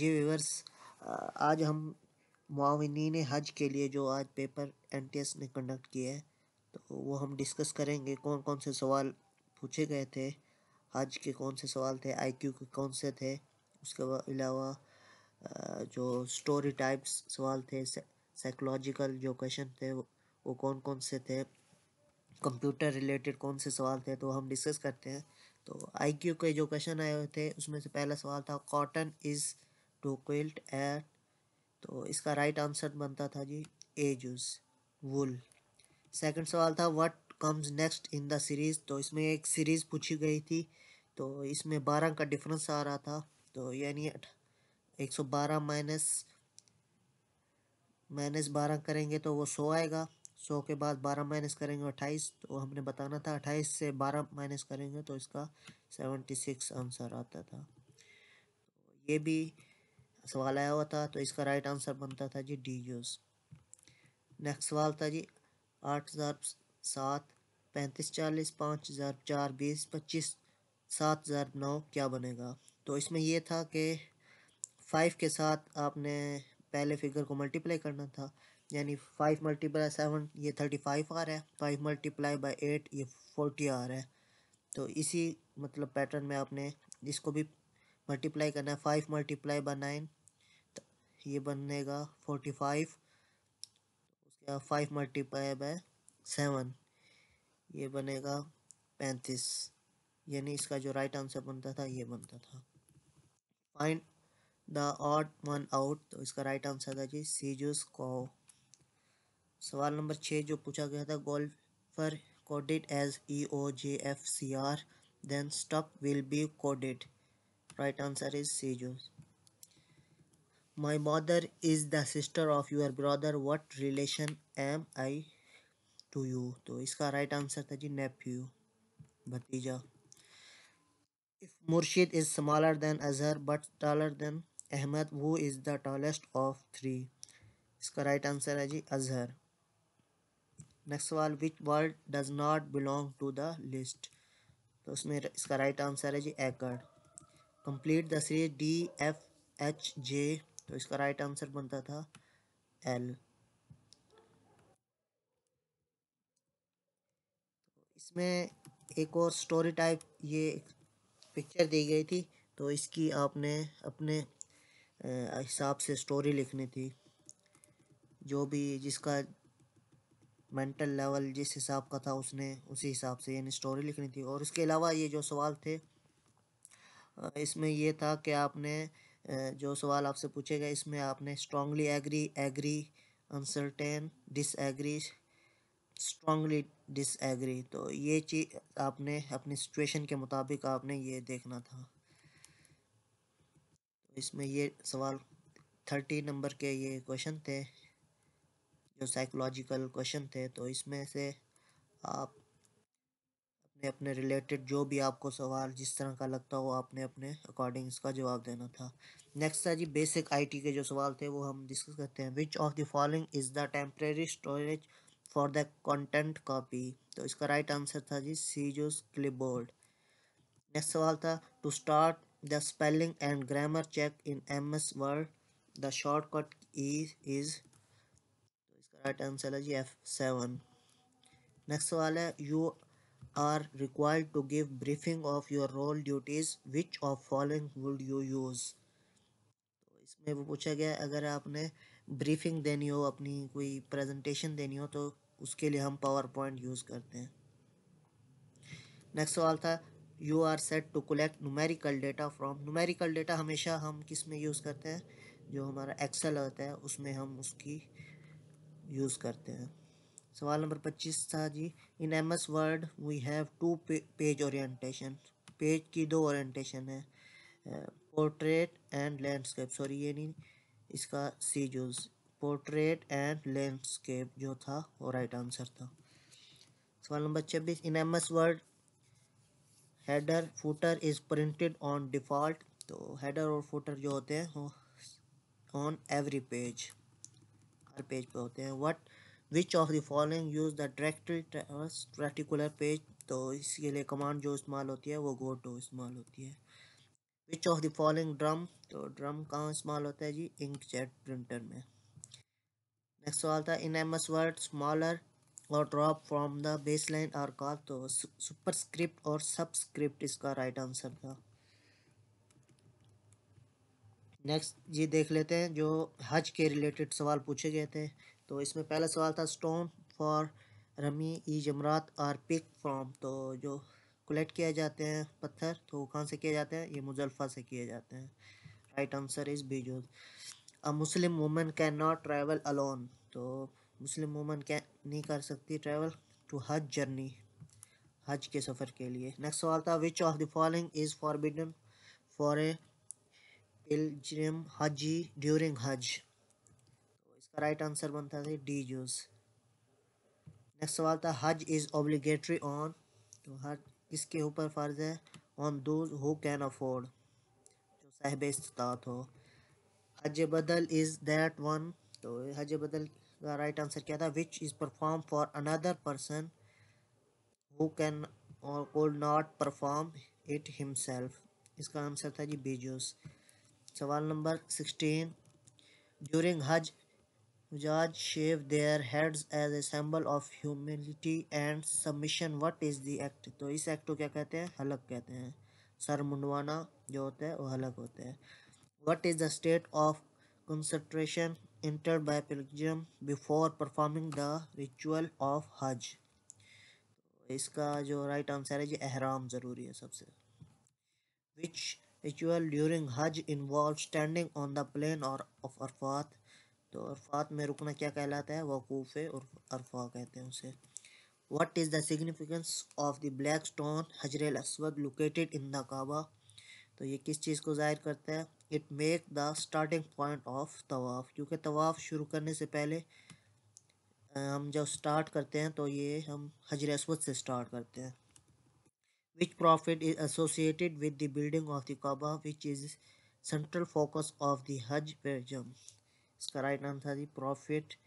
जी viewers आज हम माविन हज के लिए जो आज पेपर एन ने कंडक्ट किया है तो वो हम डिस्कस करेंगे कौन कौन से सवाल पूछे गए थे हज के कौन से सवाल थे आईक्यू के कौन से थे उसके अलावा जो स्टोरी टाइप्स सवाल थे साइकोलॉजिकल जो क्वेश्चन थे वो, वो कौन कौन से थे कंप्यूटर रिलेटेड कौन से सवाल थे तो हम डिस्कस करते हैं तो आईक्यू के जो क्वेश्चन आए हुए थे उसमें से पहला सवाल था cotton is to quilt at तो इसका राइट आंसर बनता था जी एजूस वुल सेकंड सवाल था what comes next in the series तो इसमें एक सीरीज़ पूछी गई थी तो इसमें बारह का डिफरेंस आ रहा था तो यानी एक सौ बारह माइनस माइनस बारह करेंगे तो वो सौ आएगा सौ के बाद बारह माइनस करेंगे अट्ठाईस तो हमने बताना था अट्ठाईस से बारह माइनस करेंगे तो इसका सेवेंटी सिक्स आंसर आता था ये भी सवाल आया हुआ था तो इसका राइट आंसर बनता था जी डी यूज़ नेक्स्ट सवाल था जी आठ हज़ार सात पैंतीस चालीस पाँच हज़ार चार बीस पच्चीस सात हज़ार नौ क्या बनेगा तो इसमें यह था कि फाइव के साथ आपने पहले फिगर को मल्टीप्लाई करना था यानी फाइव मल्टीप्लाई सेवन ये थर्टी फाइव आ रहा है फाइव मल्टीप्लाई बाई एट ये फोर्टी आ रहा है तो इसी मतलब पैटर्न में आपने इसको भी मल्टीप्लाई करना है फाइव मल्टीप्लाई बाय नाइन ये बनेगा फोर्टी फाइव उसके बाद फाइव मल्टीप्लाई बाय सेवन ये बनेगा पैंतीस यानी इसका जो राइट आंसर बनता था ये बनता था find the odd one out तो इसका राइट आंसर था जी सीजूस को सवाल नंबर छः जो पूछा गया था golfer coded as E O J F C R then stop will be coded Right answer is C. Jones. My mother is the sister of your brother. What relation am I to you? तो इसका right answer था जी nephew, भतीजा. If Murshid is smaller than Azhar but taller than Ahmed, who is the tallest of three? इसका right answer है जी Azhar. Next सवाल which word does not belong to the list तो उसमें इसका right right answer है जी acre complete the series D F H J तो इसका राइट आंसर बनता था एल तो इसमें एक और स्टोरी टाइप ये पिक्चर दी गई थी तो इसकी आपने अपने हिसाब से स्टोरी लिखनी थी जो भी जिसका मेंटल लेवल जिस हिसाब का था उसने उसी हिसाब से यानी स्टोरी लिखनी थी और इसके अलावा ये जो सवाल थे इसमें ये था कि आपने जो सवाल आपसे पूछे गए इसमें आपने strongly agree agree uncertain disagree strongly disagree तो ये चीज़ आपने अपनी सिचुएशन के मुताबिक आपने ये देखना था तो इसमें ये सवाल थर्टी नंबर के ये क्वेश्चन थे जो साइकोलॉजिकल क्वेश्चन थे तो इसमें से आप आपने अपने रिलेटेड जो भी आपको सवाल जिस तरह का लगता हो आपने अपने अकॉर्डिंग इसका जवाब देना था नेक्स्ट था जी बेसिक आईटी के जो सवाल थे वो हम डिस्कस करते हैं which of the following is the temporary storage for the content copy तो इसका राइट right आंसर था जी सीजोस बोर्ड नेक्स्ट सवाल था to start the spelling and grammar check in M S Word the shortcut E is इसका right answer है जी F seven next सवाल है you are required to give briefing of your role duties which of following would you use तो इसमें वो पूछा गया अगर आपने ब्रीफिंग देनी हो अपनी कोई presentation देनी हो तो उसके लिए हम पावर पॉइंट यूज़ करते हैं नेक्स्ट सवाल था you are set to collect numerical data from numerical data हमेशा हम किस में यूज़ करते हैं जो हमारा एक्सेल होता है उसमें हम उसकी यूज़ करते हैं सवाल नंबर पच्चीस था जी in M S Word we have two page orientation page की दो ओरिएंटेशन है पोर्ट्रेट एंड लैंडस्केप सॉरी ये नहीं इसका सी जूज पोर्ट्रेट एंड लैंडस्केप जो था वो राइट आंसर था सवाल नंबर छब्बीस in M S Word header footer is printed on default तो हेडर और फूटर जो होते हैं ऑन एवरी पेज हर पेज पे होते हैं what which of the following use the direct reticular page तो इसके लिए कमांड जो इस्तेमाल होती है वो गो टू इस्तेमाल होती है which of the following drum तो ड्रम कहाँ इस्तेमाल होता है जी इंक जेट प्रिंटर में नेक्स्ट सवाल था in M S Word smaller और drop from the baseline are call तो सुपर स्क्रिप्ट और सबस्क्रिप्ट इसका राइट आंसर था नेक्स्ट ये देख लेते हैं जो हज के रिलेटेड सवाल पूछे गए थे तो इसमें पहला सवाल था स्टोन फॉर रमी ई जमरात आर पिक फ्राम तो जो कलेक्ट किए जाते हैं पत्थर तो कहाँ से किए जाते हैं ये मुजल्फ़ा से किए जाते हैं राइट आंसर इज़ बीजो a Muslim women can not travel alone तो मुस्लिम वुमेन कैन नहीं कर सकती ट्रैवल टू हज जर्नी हज के सफ़र के लिए नेक्स्ट सवाल था which of the following is forbidden for a pilgrim हजी ड्यूरिंग हज तो इसका राइट आंसर बनता है डी जूस नेक्स्ट सवाल था हज इज़ ऑब्लिगेटरी ऑन तो हज किसके ऊपर फ़र्ज है on those who can afford जो साहब इस्तात हो हज बदल इज़ दैट वन तो हज बदल का राइट आंसर क्या था which is perform for another person who can or could not perform it himself इसका आंसर था जी बीजूस सवाल नंबर सिक्सटीन ड्यूरिंग हज हजाज shave their heads as a symbol of humility and submission What is the act तो इस act को क्या कहते हैं हलक कहते हैं सर मुंडवाना जो होता है वो हलक होता है what is the state of concentration enter by pilgrim before performing the ritual of Hajj इसका जो राइट आंसर है जी एहराम ज़रूरी है सबसे which ritual during Hajj involve standing on the plain or of Arafat तो अरफात में रुकना क्या कहलाता है वकूफ़ और अरफा कहते हैं उसे what is the significance of the black stone हजर असवद लोकेटेड इन द काबा तो ये किस चीज़ को जाहिर करता है it make the starting point of तवाफ़ क्योंकि तवाफ़ शुरू करने से पहले हम जब स्टार्ट करते हैं तो ये हम हजर असवद से स्टार्ट करते हैं which prophet is associated with the building of the Kaaba which is central focus of the Hajj pilgrimage. इसका राइट नाम था जी प्रॉफिट